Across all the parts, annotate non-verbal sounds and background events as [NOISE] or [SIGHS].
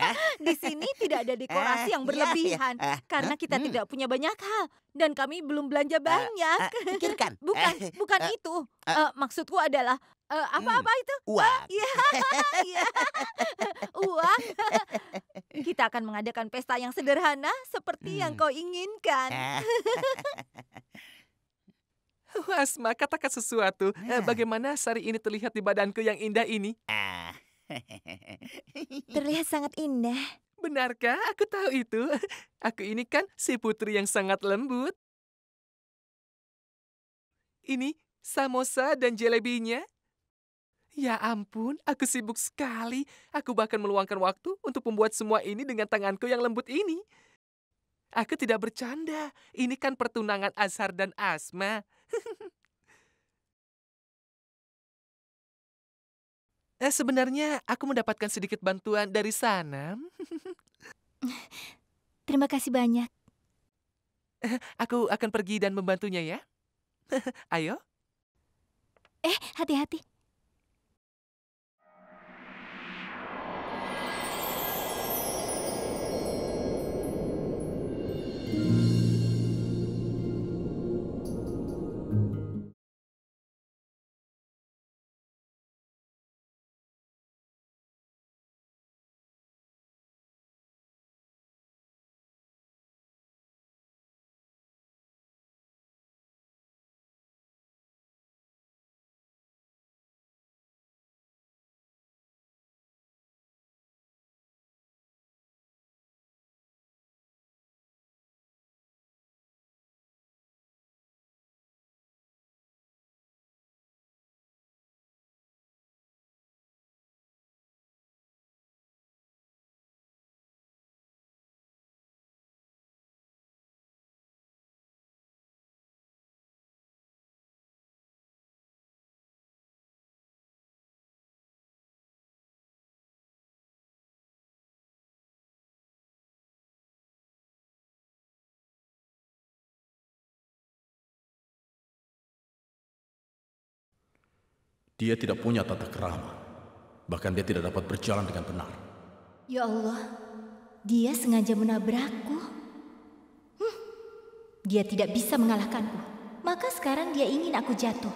Eh? [LAUGHS] di sini tidak ada eh? dekorasi yang iya, iya. berlebihan eh, karena kita hmm. tidak punya banyak hal dan kami belum belanja banyak. Pikirkan. [LAUGHS] bukan, bukan itu. Uh, maksudku adalah apa apa-apa hmm. itu? Uang. [LAUGHS] Iya, iya. Uang. kita akan mengadakan pesta yang sederhana seperti yang hmm. kau inginkan. Asma, katakan sesuatu. Nah. Bagaimana sari ini terlihat di badanku yang indah ini? Terlihat sangat indah. Benarkah? Aku tahu itu. Aku ini kan si putri yang sangat lembut. Ini samosa dan jelebinya. Ya ampun, aku sibuk sekali. Aku bahkan meluangkan waktu untuk membuat semua ini dengan tanganku yang lembut ini. Aku tidak bercanda. Ini kan pertunangan Azhar dan Asma. [LAUGHS] Eh, sebenarnya aku mendapatkan sedikit bantuan dari sana. [LAUGHS] Terima kasih banyak. Eh, aku akan pergi dan membantunya ya. [LAUGHS] Ayo. Eh, hati-hati. Dia tidak punya tata kerama. Bahkan dia tidak dapat berjalan dengan benar. Ya Allah, dia sengaja menabrakku. Hm, dia tidak bisa mengalahkanku. Maka sekarang dia ingin aku jatuh.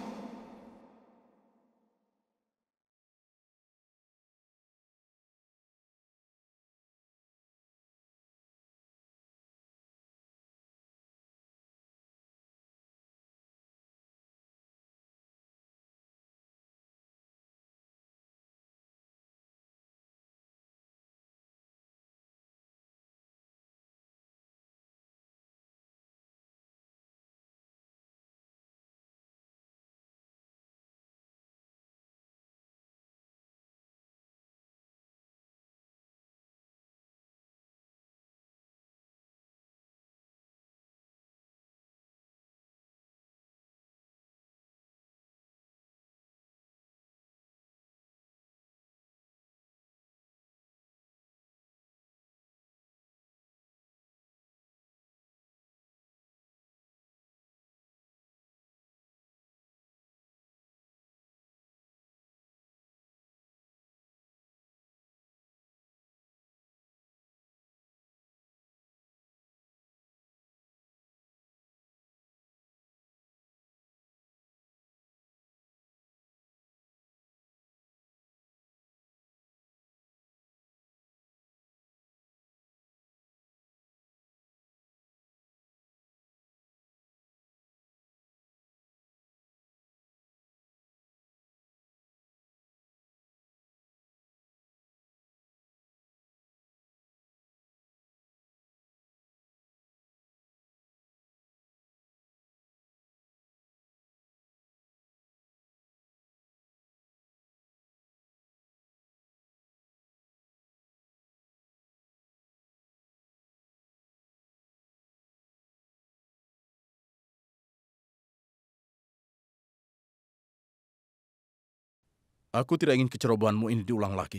Aku tidak ingin kecerobohanmu ini diulang lagi.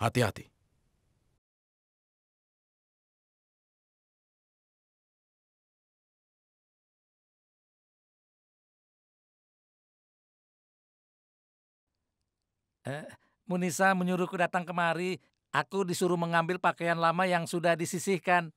Hati-hati. Eh, Munisa menyuruhku datang kemari. Aku disuruh mengambil pakaian lama yang sudah disisihkan.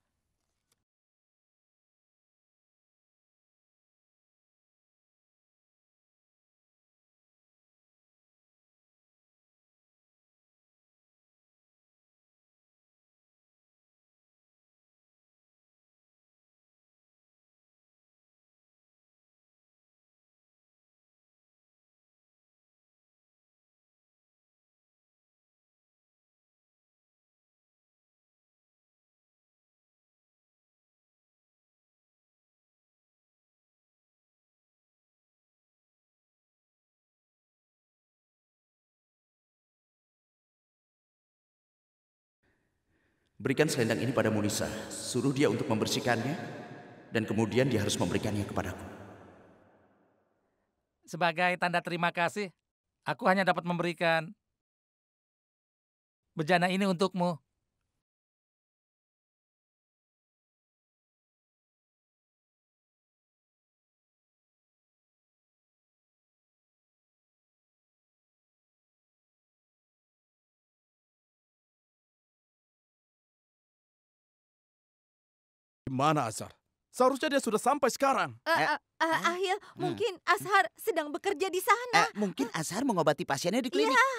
Berikan selendang ini pada Munisa, suruh dia untuk membersihkannya, dan kemudian dia harus memberikannya kepadaku. Sebagai tanda terima kasih, aku hanya dapat memberikan bejana ini untukmu. Mana Azhar? Seharusnya dia sudah sampai sekarang. Uh, eh, uh, eh, uh, eh, Ahil, hmm. mungkin Azhar sedang bekerja di sana. Uh, mungkin Azhar mengobati pasiennya di klinik. Iya.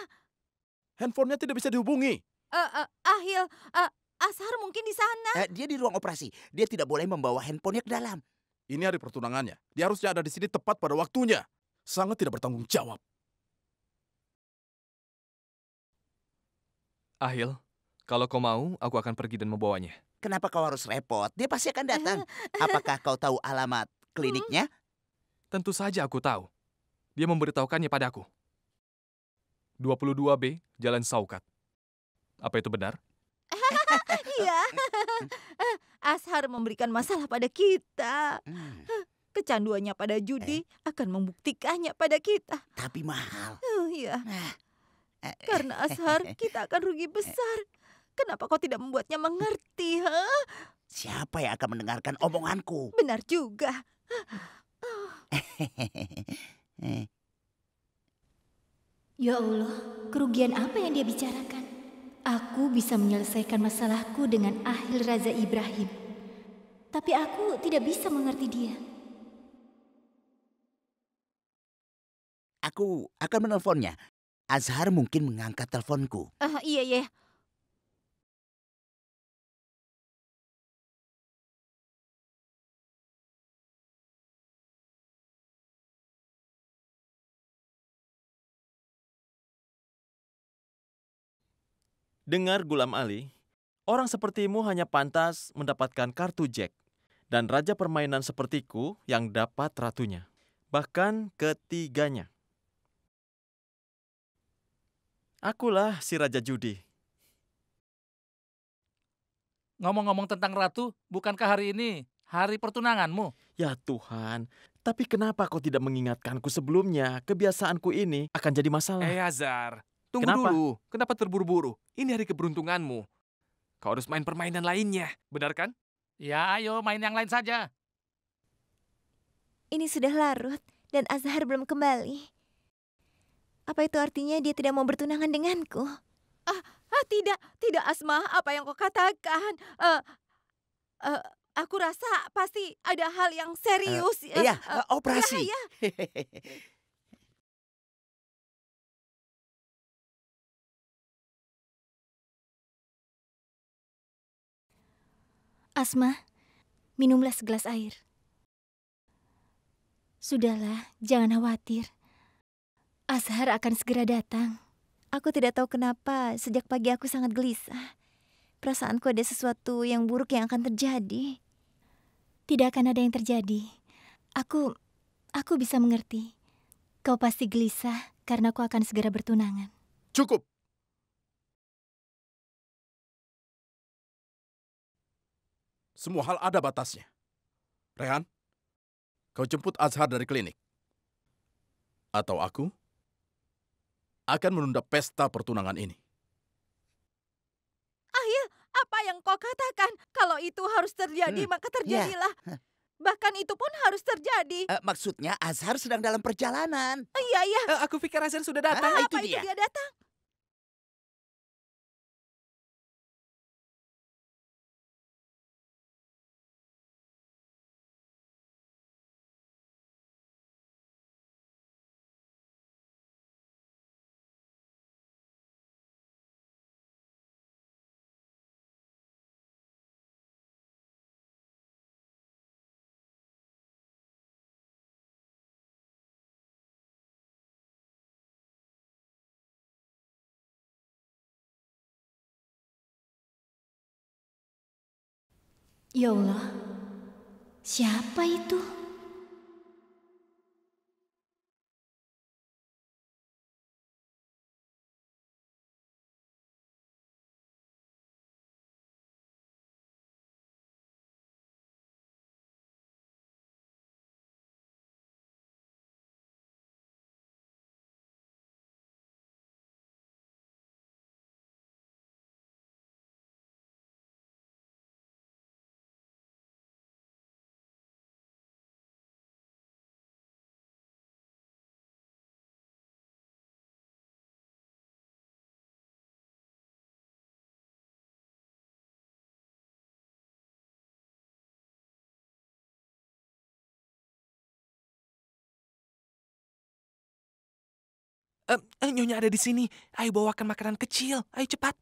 Handphonenya tidak bisa dihubungi. Uh, uh, Ahil, uh, Azhar mungkin di sana. Uh, dia di ruang operasi. Dia tidak boleh membawa handphonenya ke dalam. Ini hari pertunangannya. Dia harusnya ada di sini tepat pada waktunya. Sangat tidak bertanggung jawab. Ahil, kalau kau mau, aku akan pergi dan membawanya. Kenapa kau harus repot? Dia pasti akan datang. [LAUGHS] Apakah kau tahu alamat hmm? kliniknya? Tentu saja aku tahu. Dia memberitahukannya padaku. 22B, Jalan Saukat. Apa itu benar? [LAUGHS] Iya. [LAUGHS] Ashar memberikan masalah pada kita. Hmm. Kecanduannya pada judi eh? akan membuktikannya pada kita. Tapi mahal. Oh, iya. Nah, eh. Karena Ashar, kita akan rugi eh. besar. Kenapa kau tidak membuatnya mengerti, ha? Siapa yang akan mendengarkan omonganku? Benar juga. ya Allah, kerugian apa yang dia bicarakan? Aku bisa menyelesaikan masalahku dengan Ahil Raza Ibrahim. Tapi aku tidak bisa mengerti dia. Aku akan menelponnya. Azhar mungkin mengangkat teleponku. Uh, iya, iya. Dengar Gulam Ali, orang sepertimu hanya pantas mendapatkan kartu jack dan raja permainan sepertiku yang dapat ratunya, bahkan ketiganya. Akulah si Raja Judi. Ngomong-ngomong tentang ratu, bukankah hari ini hari pertunanganmu? Ya Tuhan, tapi kenapa kau tidak mengingatkanku sebelumnya? Kebiasaanku ini akan jadi masalah. Eh Azar, Tunggu Kenapa? dulu, kenapa terburu-buru? Ini hari keberuntunganmu. Kau harus main permainan lainnya, benar kan? Ya, ayo main yang lain saja. Ini sudah larut dan Azhar belum kembali. Apa itu artinya dia tidak mau bertunangan denganku? Ah, ah tidak, tidak Asma, apa yang kau katakan? Uh, uh, aku rasa pasti ada hal yang eh, serius. Uh, iya, uh, operasi. Ya, [LAUGHS] Asma, minumlah segelas air. Sudahlah, jangan khawatir. Azhar akan segera datang. Aku tidak tahu kenapa sejak pagi aku sangat gelisah. Perasaanku ada sesuatu yang buruk yang akan terjadi. Tidak akan ada yang terjadi. Aku aku bisa mengerti. Kau pasti gelisah karena aku akan segera bertunangan. Cukup. Semua hal ada batasnya. Rehan, kau jemput Azhar dari klinik. Atau aku akan menunda pesta pertunangan ini. Ayah, iya, apa yang kau katakan? Kalau itu harus terjadi, hmm. maka ya. terjadilah. Yeah. Bahkan itu pun harus terjadi. Uh, maksudnya Azhar sedang dalam perjalanan. Iya, iya. Uh, aku pikir Azhar sudah datang. Ah, itu apa dia. itu dia datang? Ya Allah, siapa itu? Uh, nyonya ada di sini. Ayo bawakan makanan kecil. Ayo cepat.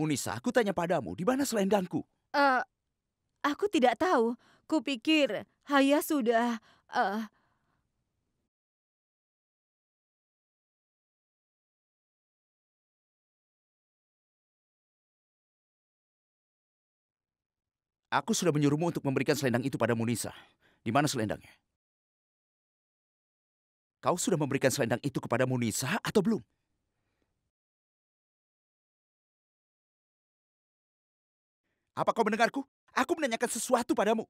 Munisa, aku tanya padamu, di mana selendangku? Uh, eh, aku tidak tahu. Kupikir Haya sudah... Uh... Aku sudah menyuruhmu untuk memberikan selendang itu pada Munisa. Di mana selendangnya? Kau sudah memberikan selendang itu kepada Munisa atau belum? Apa kau mendengarku? Aku menanyakan sesuatu padamu.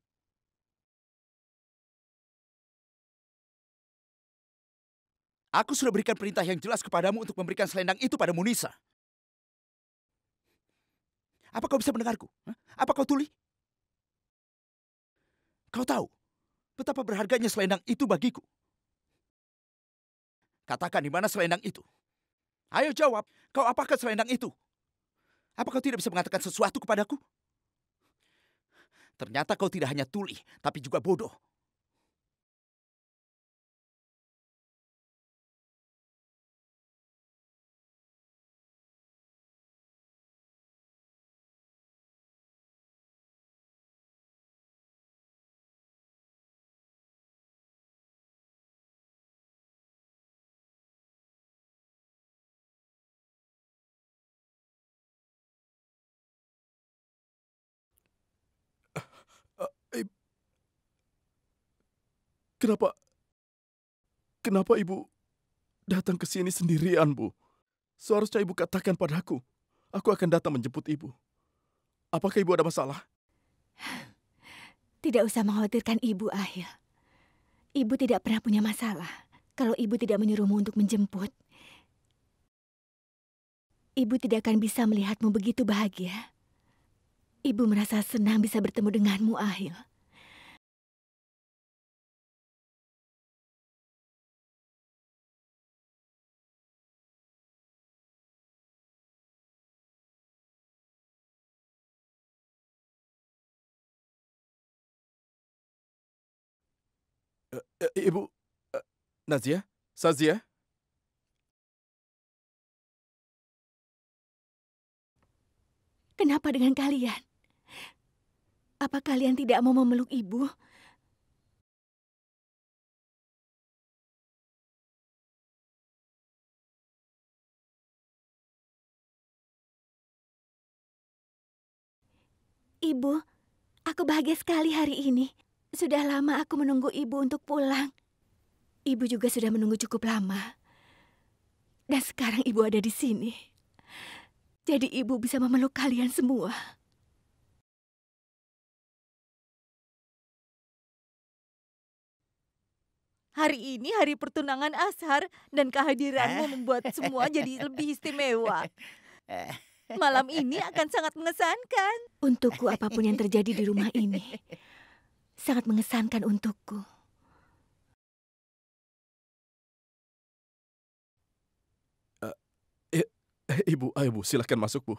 Aku sudah berikan perintah yang jelas kepadamu untuk memberikan selendang itu pada Munisa. Apa kau bisa mendengarku? Apa kau tuli? Kau tahu betapa berharganya selendang itu bagiku. Katakan di mana selendang itu. Ayo jawab, kau apakah selendang itu? Apa kau tidak bisa mengatakan sesuatu kepadaku? Ternyata kau tidak hanya tuli, tapi juga bodoh. Kenapa? Kenapa ibu datang ke sini sendirian, Bu? Seharusnya ibu katakan padaku. Aku akan datang menjemput ibu. Apakah ibu ada masalah? [SIGHS] Tidak usah mengkhawatirkan ibu, Ahil. Ibu tidak pernah punya masalah kalau ibu tidak menyuruhmu untuk menjemput. Ibu tidak akan bisa melihatmu begitu bahagia. Ibu merasa senang bisa bertemu denganmu, Ahil. Eh, ibu eh, Nazia, Sazia. Kenapa dengan kalian? Apa kalian tidak mau memeluk ibu? Ibu, aku bahagia sekali hari ini. Sudah lama aku menunggu ibu untuk pulang. Ibu juga sudah menunggu cukup lama. Dan sekarang ibu ada di sini. Jadi ibu bisa memeluk kalian semua. Hari ini hari pertunangan Ashar dan kehadiranmu eh. membuat semua jadi lebih istimewa. Eh. Malam ini akan sangat mengesankan. Untukku apapun yang terjadi di rumah ini, sangat mengesankan untukku. Uh, ibu, ayo ah, bu, silahkan masuk bu.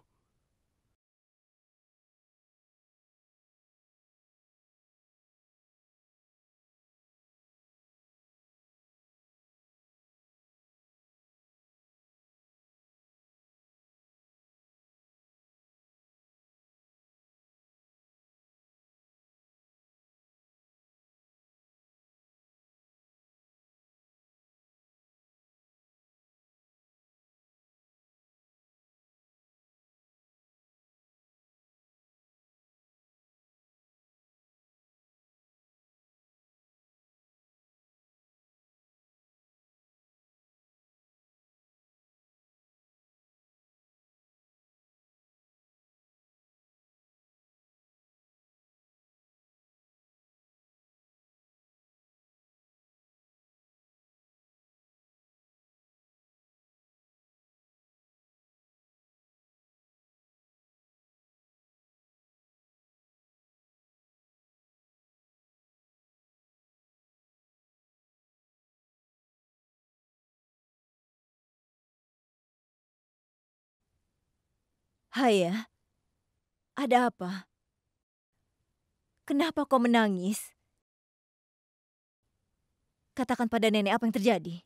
Hai ya, ada apa? Kenapa kau menangis? Katakan pada nenek apa yang terjadi.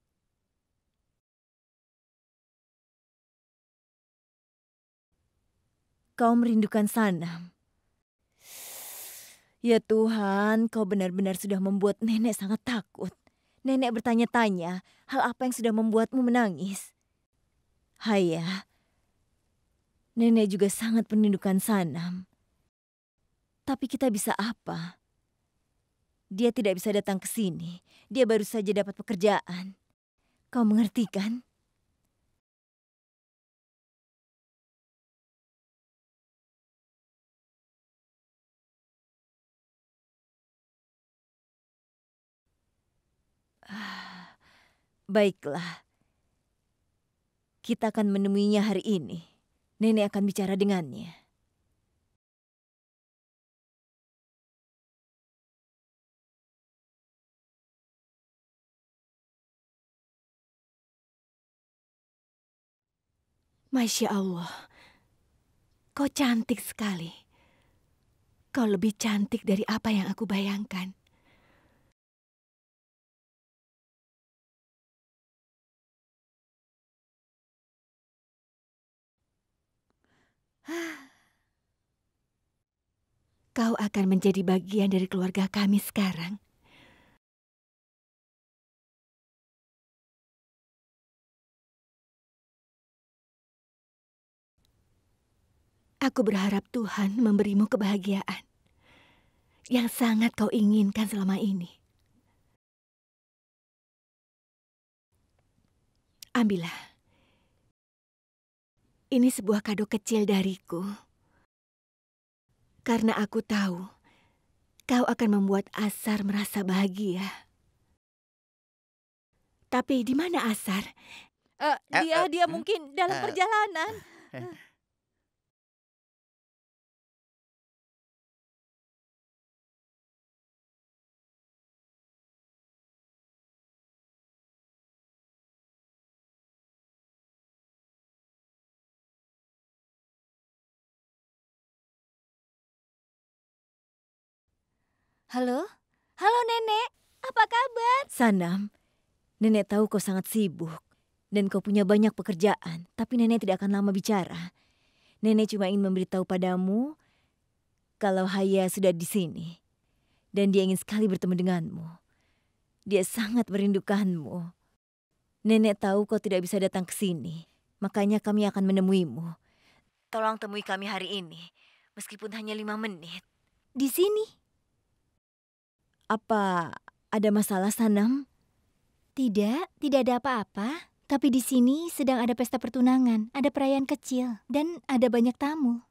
Kau merindukan sana. Ya Tuhan, kau benar-benar sudah membuat nenek sangat takut. Nenek bertanya-tanya, hal apa yang sudah membuatmu menangis? Hai ya, Nenek juga sangat penindukan Sanam. Tapi kita bisa apa? Dia tidak bisa datang ke sini. Dia baru saja dapat pekerjaan. Kau mengerti kan? Ah, baiklah, kita akan menemuinya hari ini. Nenek akan bicara dengannya. Masya Allah, kau cantik sekali. Kau lebih cantik dari apa yang aku bayangkan. Kau akan menjadi bagian dari keluarga kami sekarang. Aku berharap Tuhan memberimu kebahagiaan yang sangat kau inginkan selama ini. Ambillah. Ini sebuah kado kecil dariku. Karena aku tahu, kau akan membuat Asar merasa bahagia. Tapi di mana Asar? Uh, dia uh, uh, dia eh, mungkin dalam perjalanan. [LAUGHS] Halo? Halo Nenek, apa kabar? Sanam, Nenek tahu kau sangat sibuk dan kau punya banyak pekerjaan, tapi Nenek tidak akan lama bicara. Nenek cuma ingin memberitahu padamu kalau Haya sudah di sini dan dia ingin sekali bertemu denganmu. Dia sangat merindukanmu. Nenek tahu kau tidak bisa datang ke sini, makanya kami akan menemuimu. Tolong temui kami hari ini, meskipun hanya lima menit. Di sini? Apa ada masalah Sanam? Tidak, tidak ada apa-apa. Tapi di sini sedang ada pesta pertunangan, ada perayaan kecil, dan ada banyak tamu.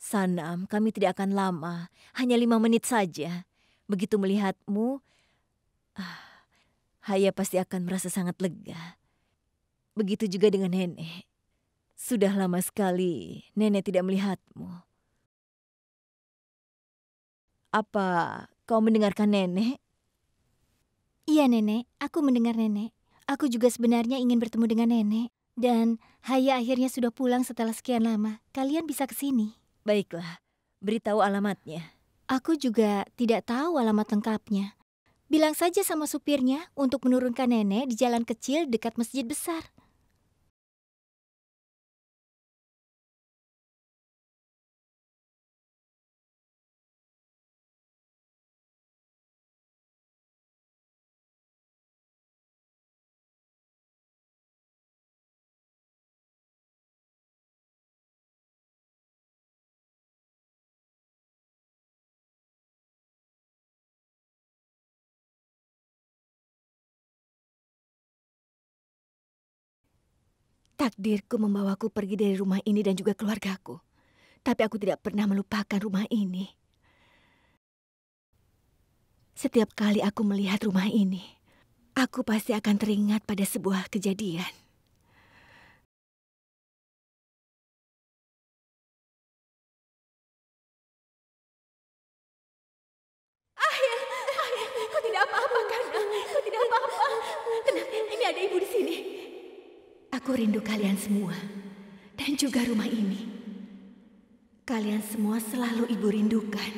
Sanam, kami tidak akan lama, hanya lima menit saja. Begitu melihatmu, ah, Haya pasti akan merasa sangat lega. Begitu juga dengan nenek. Sudah lama sekali nenek tidak melihatmu. Apa kau mendengarkan nenek? Iya nenek, aku mendengar nenek. Aku juga sebenarnya ingin bertemu dengan nenek. Dan Haya akhirnya sudah pulang setelah sekian lama. Kalian bisa ke sini. Baiklah, beritahu alamatnya. Aku juga tidak tahu alamat lengkapnya. Bilang saja sama supirnya untuk menurunkan nenek di jalan kecil dekat masjid besar. Takdirku membawaku pergi dari rumah ini dan juga keluargaku. Tapi aku tidak pernah melupakan rumah ini. Setiap kali aku melihat rumah ini, aku pasti akan teringat pada sebuah kejadian. Aku rindu kalian semua dan juga rumah ini. Kalian semua selalu ibu rindukan.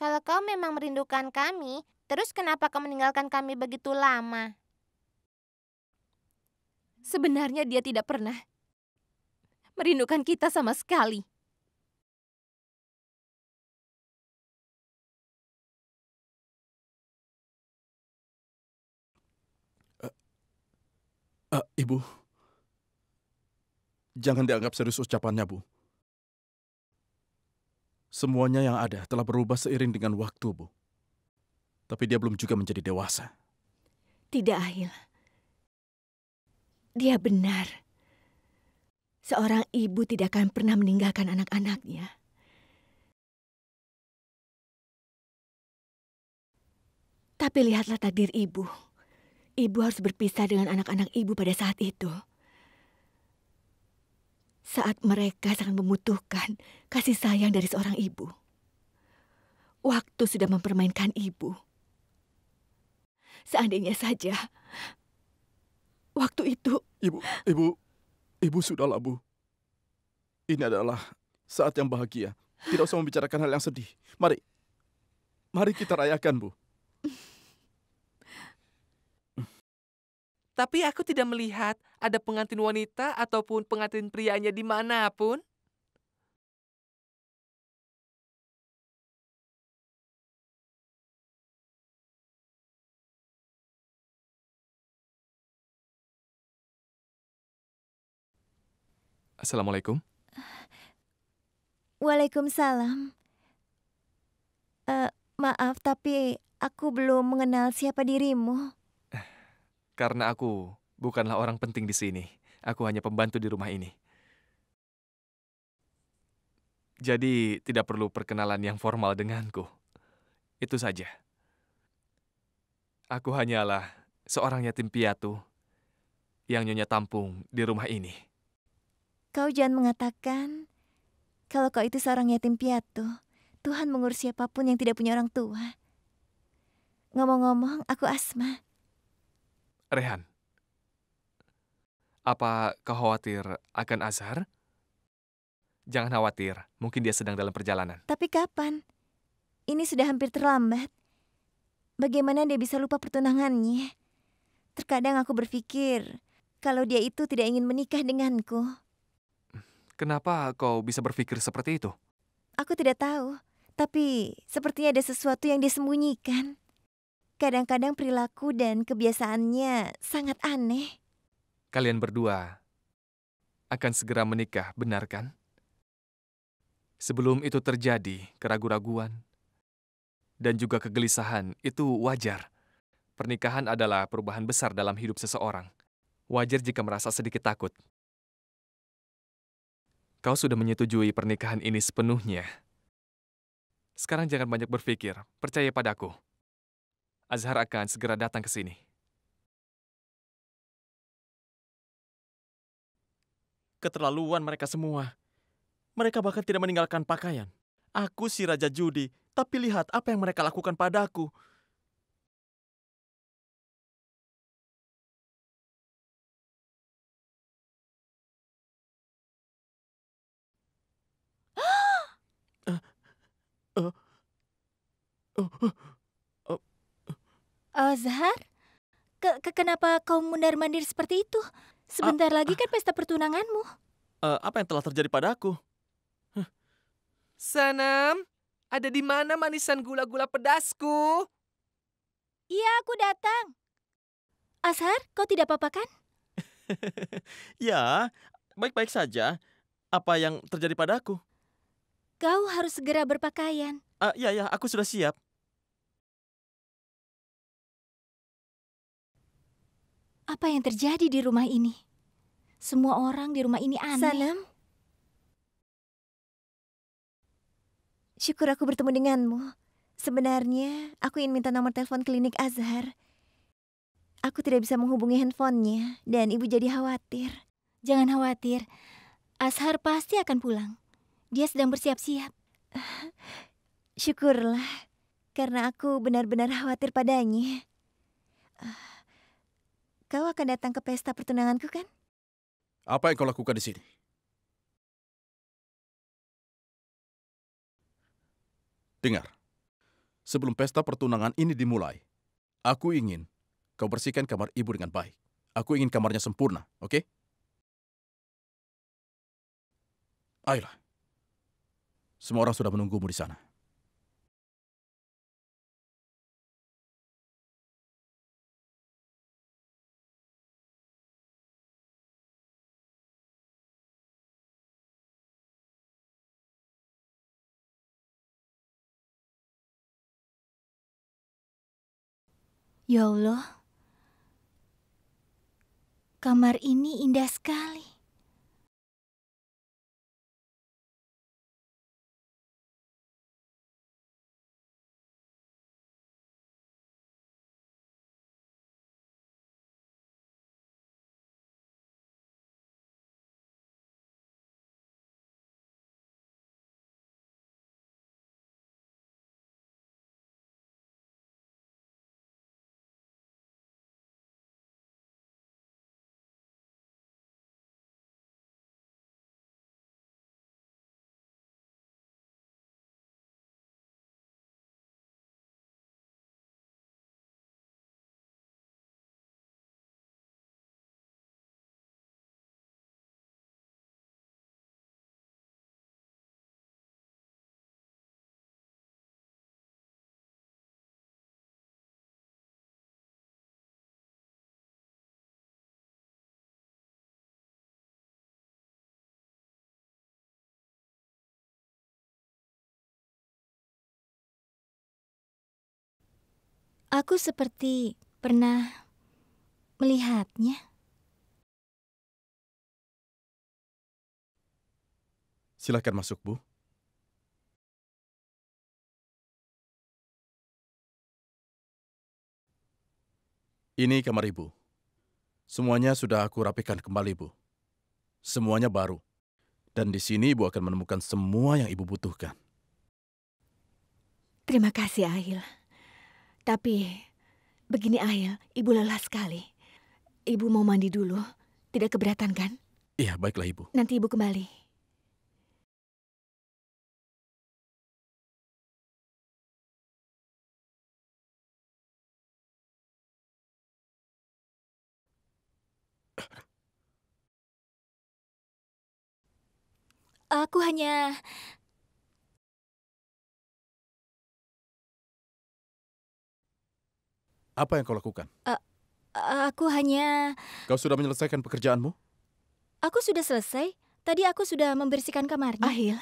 Kalau kau memang merindukan kami, terus kenapa kau meninggalkan kami begitu lama? Sebenarnya dia tidak pernah merindukan kita sama sekali. Uh, Ibu, jangan dianggap serius ucapannya, Bu. Semuanya yang ada telah berubah seiring dengan waktu, Bu. Tapi dia belum juga menjadi dewasa. Tidak, Ahil. Dia benar. Seorang ibu tidak akan pernah meninggalkan anak-anaknya. Tapi lihatlah takdir ibu. Ibu harus berpisah dengan anak-anak ibu pada saat itu. Saat mereka sangat membutuhkan kasih sayang dari seorang ibu. Waktu sudah mempermainkan ibu. Seandainya saja waktu itu Ibu, Ibu, Ibu sudahlah, Bu. Ini adalah saat yang bahagia. Tidak usah membicarakan hal yang sedih. Mari. Mari kita rayakan, Bu. Tapi aku tidak melihat ada pengantin wanita ataupun pengantin prianya pun. Assalamualaikum. Waalaikumsalam. Uh, maaf, tapi aku belum mengenal siapa dirimu. Karena aku bukanlah orang penting di sini. Aku hanya pembantu di rumah ini. Jadi tidak perlu perkenalan yang formal denganku. Itu saja. Aku hanyalah seorang yatim piatu yang Nyonya tampung di rumah ini. Kau jangan mengatakan kalau kau itu seorang yatim piatu. Tuhan mengurus siapapun yang tidak punya orang tua. Ngomong-ngomong, aku Asma. Rehan. Apa kau khawatir akan Azhar? Jangan khawatir, mungkin dia sedang dalam perjalanan. Tapi kapan? Ini sudah hampir terlambat. Bagaimana dia bisa lupa pertunangannya? Terkadang aku berpikir kalau dia itu tidak ingin menikah denganku. Kenapa kau bisa berpikir seperti itu? Aku tidak tahu, tapi sepertinya ada sesuatu yang disembunyikan kadang-kadang perilaku dan kebiasaannya sangat aneh. Kalian berdua akan segera menikah, benar kan? Sebelum itu terjadi, keraguan-raguan dan juga kegelisahan itu wajar. Pernikahan adalah perubahan besar dalam hidup seseorang. Wajar jika merasa sedikit takut. Kau sudah menyetujui pernikahan ini sepenuhnya. Sekarang jangan banyak berpikir, percaya padaku. Azhar akan segera datang ke sini. Keterlaluan mereka semua. Mereka bahkan tidak meninggalkan pakaian. Aku si Raja Judi, tapi lihat apa yang mereka lakukan padaku. uh, uh, uh, Uh, Zahar, ke, ke kenapa kau mundar-mandir seperti itu? Sebentar uh, lagi ah. kan pesta pertunanganmu. Uh, apa yang telah terjadi padaku? Sanam, ada di mana manisan gula-gula pedasku? Iya, aku datang. Ashar, kau tidak apa-apa kan? [LAUGHS] ya, baik-baik saja. Apa yang terjadi padaku? Kau harus segera berpakaian. Uh, ya, ya, aku sudah siap. Apa yang terjadi di rumah ini? Semua orang di rumah ini aneh. Salam. Syukur aku bertemu denganmu. Sebenarnya, aku ingin minta nomor telepon klinik Azhar. Aku tidak bisa menghubungi handphonenya dan ibu jadi khawatir. Jangan khawatir. Azhar pasti akan pulang. Dia sedang bersiap-siap. [SIGHS] Syukurlah, karena aku benar-benar khawatir padanya. Uh. Kau akan datang ke pesta pertunanganku, kan? Apa yang kau lakukan di sini? Dengar, sebelum pesta pertunangan ini dimulai, aku ingin kau bersihkan kamar ibu dengan baik. Aku ingin kamarnya sempurna, oke? Okay? Ayolah. Semua orang sudah menunggumu di sana. Ya Allah, kamar ini indah sekali. Aku seperti pernah melihatnya. Silakan masuk, Bu. Ini kamar ibu. Semuanya sudah aku rapikan kembali, Bu. Semuanya baru. Dan di sini ibu akan menemukan semua yang ibu butuhkan. Terima kasih, Ahil. Tapi begini Ayah, ibu lelah sekali. Ibu mau mandi dulu. Tidak keberatan kan? Iya, baiklah ibu. Nanti ibu kembali. Aku hanya Apa yang kau lakukan? Uh, aku hanya... Kau sudah menyelesaikan pekerjaanmu? Aku sudah selesai. Tadi aku sudah membersihkan kamarnya. Ahil,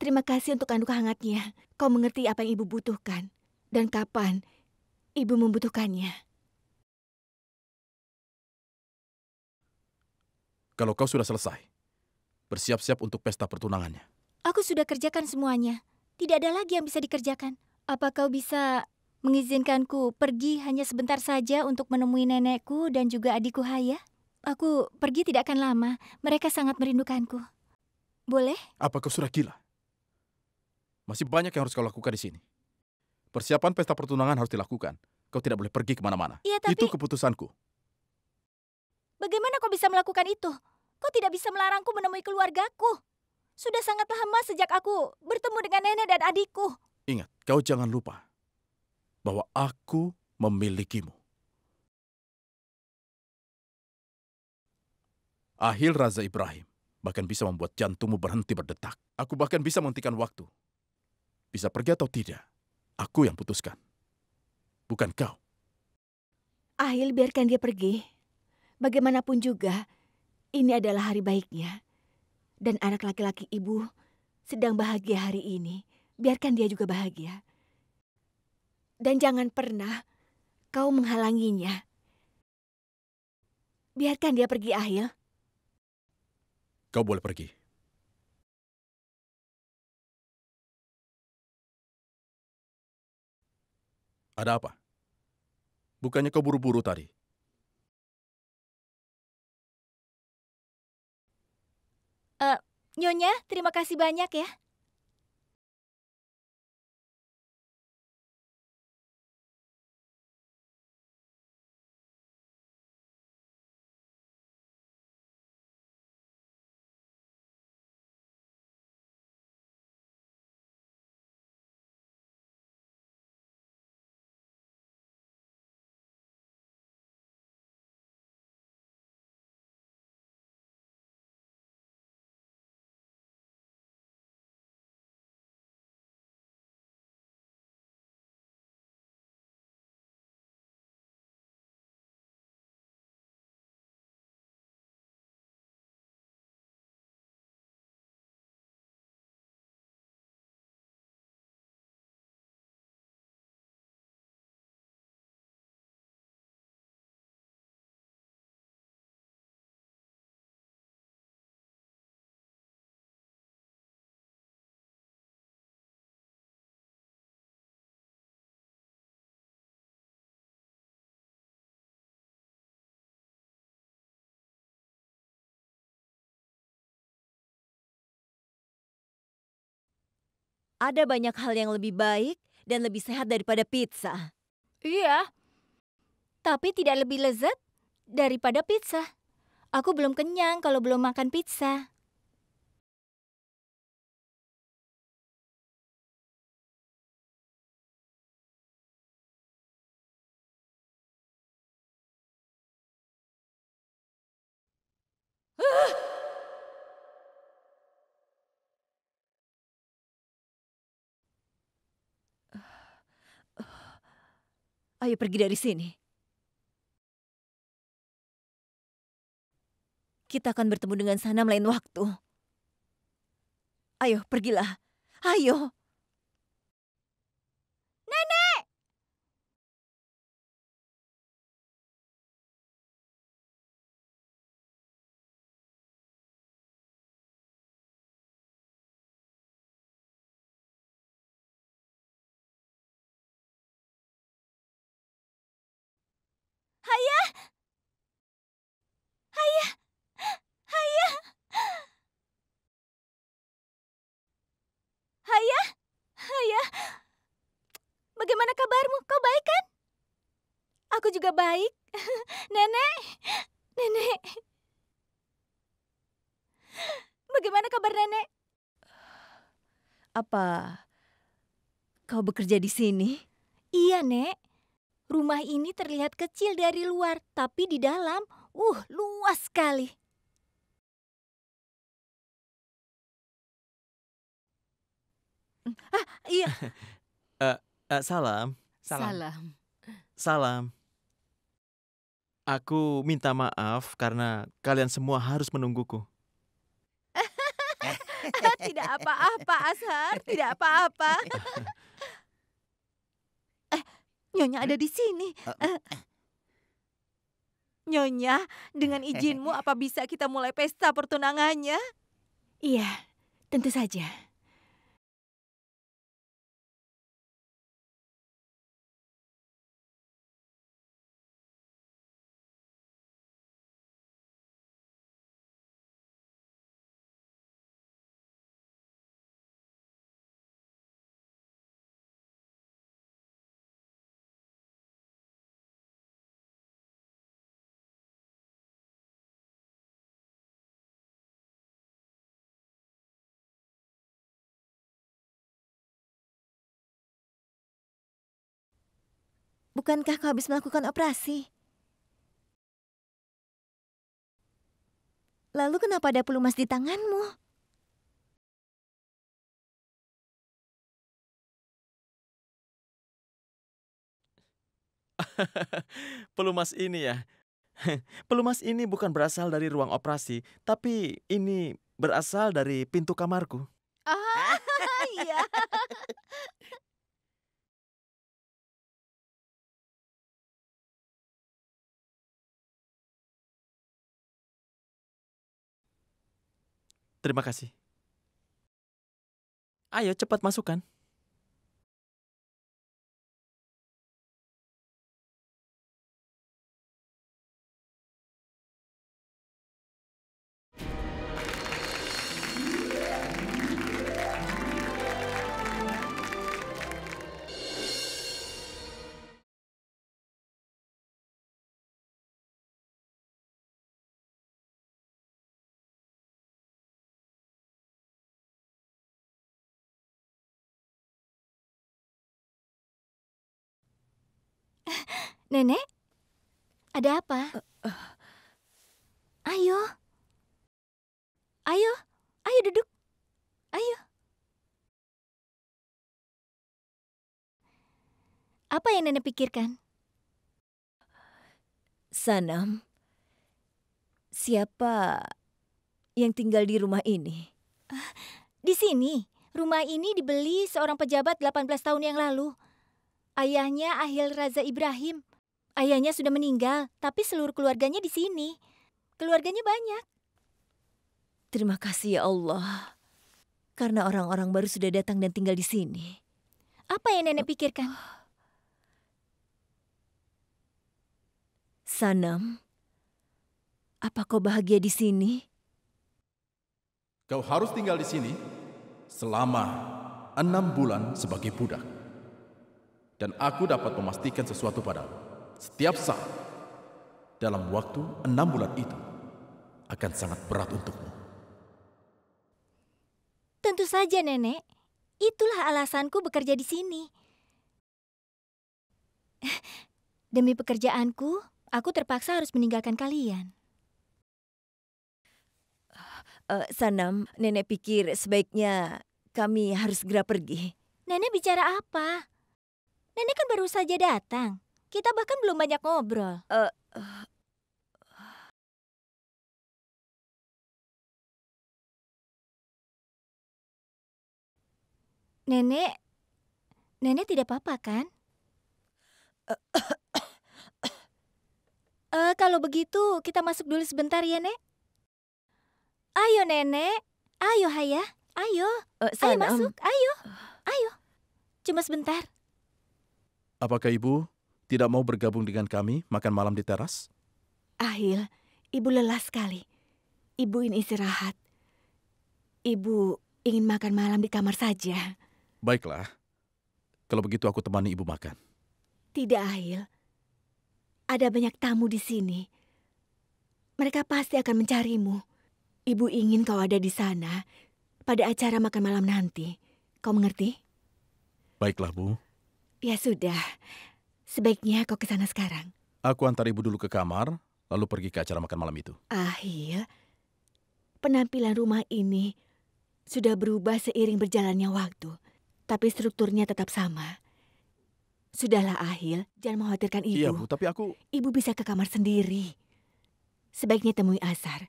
terima kasih untuk anduk hangatnya. Kau mengerti apa yang ibu butuhkan dan kapan ibu membutuhkannya. Kalau kau sudah selesai, bersiap-siap untuk pesta pertunangannya. Aku sudah kerjakan semuanya. Tidak ada lagi yang bisa dikerjakan. Apa kau bisa mengizinkanku pergi hanya sebentar saja untuk menemui nenekku dan juga adikku Haya? Aku pergi tidak akan lama. Mereka sangat merindukanku. Boleh? Apa kau sudah gila? Masih banyak yang harus kau lakukan di sini. Persiapan pesta pertunangan harus dilakukan. Kau tidak boleh pergi kemana-mana. Ya, tapi... Itu keputusanku. Bagaimana kau bisa melakukan itu? Kau tidak bisa melarangku menemui keluargaku. Sudah sangat lama sejak aku bertemu dengan nenek dan adikku. Ingat, kau jangan lupa bahwa aku memilikimu. Ahil Raza Ibrahim bahkan bisa membuat jantungmu berhenti berdetak. Aku bahkan bisa menghentikan waktu. Bisa pergi atau tidak, aku yang putuskan. Bukan kau. Ahil biarkan dia pergi. Bagaimanapun juga, ini adalah hari baiknya. Dan anak laki-laki ibu sedang bahagia hari ini. Biarkan dia juga bahagia. Dan jangan pernah kau menghalanginya. Biarkan dia pergi, Ahil. Kau boleh pergi. Ada apa? Bukannya kau buru-buru tadi? Uh, Nyonya, terima kasih banyak ya. Ada banyak hal yang lebih baik dan lebih sehat daripada pizza. Iya. Tapi tidak lebih lezat daripada pizza. Aku belum kenyang kalau belum makan pizza. Ah! Ayo pergi dari sini. Kita akan bertemu dengan Sanam lain waktu. Ayo, pergilah. Ayo. kabarmu? Kau baik kan? Aku juga baik. [LAUGHS] Nenek, [LAUGHS] nenek. Bagaimana kabar nenek? Apa kau bekerja di sini? Iya, Nek. Rumah ini terlihat kecil dari luar, tapi di dalam, uh, luas sekali. Ah, iya. uh, [LAUGHS] Uh, salam. Salam. Salam. Salam. Aku minta maaf karena kalian semua harus menungguku. [LAUGHS] Tidak apa-apa, Ashar. Tidak apa-apa. [LAUGHS] eh, Nyonya ada di sini. Eh, eh. Nyonya, dengan izinmu apa bisa kita mulai pesta pertunangannya? Iya, tentu saja. Bukankah kau habis melakukan operasi? Lalu kenapa ada pelumas di tanganmu? [LAUGHS] pelumas ini ya. [LAUGHS] pelumas ini bukan berasal dari ruang operasi, tapi ini berasal dari pintu kamarku. Ah, [LAUGHS] iya. Terima kasih. Ayo cepat masukkan. Nenek, ada apa? Uh, uh. Ayo. Ayo, ayo duduk. Ayo. Apa yang Nenek pikirkan? Sanam, siapa yang tinggal di rumah ini? Uh, di sini. Rumah ini dibeli seorang pejabat 18 tahun yang lalu. Ayahnya Ahil Raza Ibrahim. Ayahnya sudah meninggal, tapi seluruh keluarganya di sini. Keluarganya banyak. Terima kasih ya Allah. Karena orang-orang baru sudah datang dan tinggal di sini. Apa yang nenek pikirkan? Sanam, apa kau bahagia di sini? Kau harus tinggal di sini selama enam bulan sebagai budak. Dan aku dapat memastikan sesuatu padamu setiap saat dalam waktu enam bulan itu akan sangat berat untukmu. Tentu saja, Nenek. Itulah alasanku bekerja di sini. [LAUGHS] Demi pekerjaanku, aku terpaksa harus meninggalkan kalian. Uh, Sanam, Nenek pikir sebaiknya kami harus segera pergi. Nenek bicara apa? Nenek kan baru saja datang. Kita bahkan belum banyak ngobrol. Uh, uh, Nenek, nenek tidak apa-apa kan? uh, kalau begitu kita masuk dulu sebentar ya, Nek. Ayo nenek, ayo Haya. ayo, uh, ayo masuk, ayo, ayo. Cuma sebentar. Apakah ibu tidak mau bergabung dengan kami makan malam di teras? Ahil, ibu lelah sekali. Ibu ingin istirahat. Ibu ingin makan malam di kamar saja. Baiklah. Kalau begitu aku temani ibu makan. Tidak, Ahil. Ada banyak tamu di sini. Mereka pasti akan mencarimu. Ibu ingin kau ada di sana pada acara makan malam nanti. Kau mengerti? Baiklah, Bu. Ya sudah. Sebaiknya kau ke sana sekarang. Aku antar ibu dulu ke kamar, lalu pergi ke acara makan malam itu. Ah iya. Penampilan rumah ini sudah berubah seiring berjalannya waktu. Tapi strukturnya tetap sama. Sudahlah Ahil, jangan mengkhawatirkan iya, ibu. Iya bu, tapi aku... Ibu bisa ke kamar sendiri. Sebaiknya temui Asar.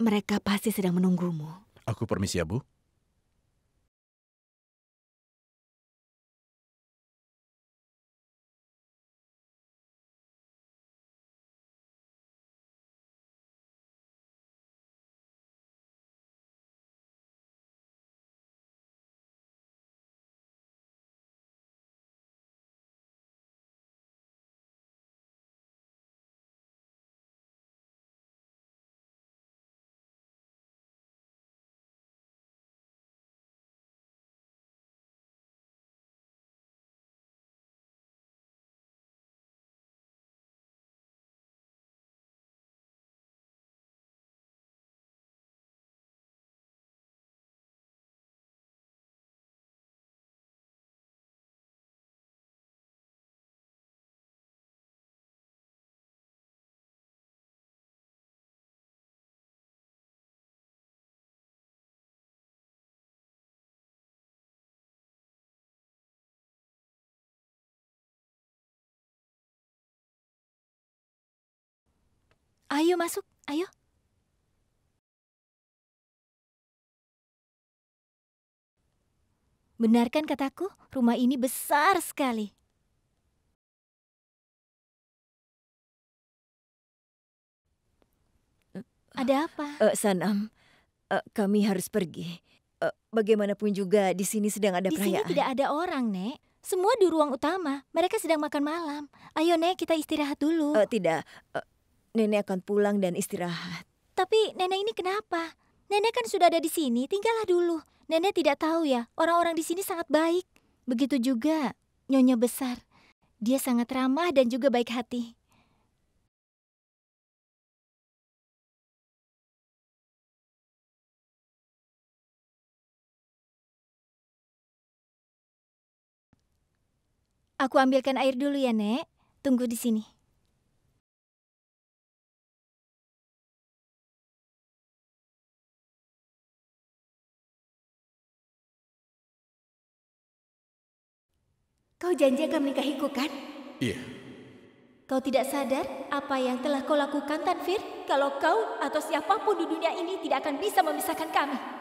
Mereka pasti sedang menunggumu. Aku permisi ya bu. Ayo masuk, ayo. Benarkan kataku, rumah ini besar sekali. Ada apa? Uh, Sanam, uh, kami harus pergi. Uh, bagaimanapun juga di sini sedang ada di perayaan. Di sini tidak ada orang, Nek. Semua di ruang utama. Mereka sedang makan malam. Ayo, Nek, kita istirahat dulu. Uh, tidak, uh, Nenek akan pulang dan istirahat. Tapi nenek ini kenapa? Nenek kan sudah ada di sini, tinggallah dulu. Nenek tidak tahu ya, orang-orang di sini sangat baik. Begitu juga Nyonya Besar. Dia sangat ramah dan juga baik hati. Aku ambilkan air dulu ya, Nek. Tunggu di sini. Kau janji akan menikahiku kan? Iya. Kau tidak sadar apa yang telah kau lakukan Tanfir? Kalau kau atau siapapun di dunia ini tidak akan bisa memisahkan kami.